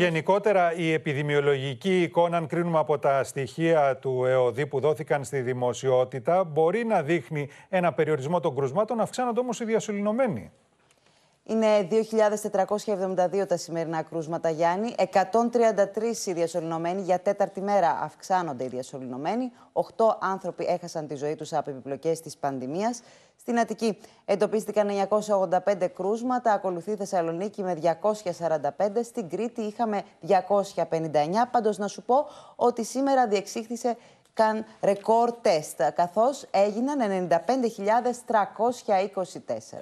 Γενικότερα, η επιδημιολογική εικόνα, αν κρίνουμε από τα στοιχεία του ΕΟΔΗ που δόθηκαν στη δημοσιότητα, μπορεί να δείχνει ένα περιορισμό των κρουσμάτων, αυξάνονται όμως οι διασωληνωμένοι. Είναι 2.472 τα σημερινά κρούσματα, Γιάννη. 133 οι διασωληνωμένοι. Για τέταρτη μέρα αυξάνονται οι διασωληνωμένοι. 8 άνθρωποι έχασαν τη ζωή τους από επιπλοκές της πανδημίας. Στην Αττική εντοπίστηκαν 985 κρούσματα, ακολουθεί η Θεσσαλονίκη με 245, στην Κρήτη είχαμε 259. Πάντως να σου πω ότι σήμερα διεξήχθησε καν ρεκόρ τεστ, καθώς έγιναν 95.324.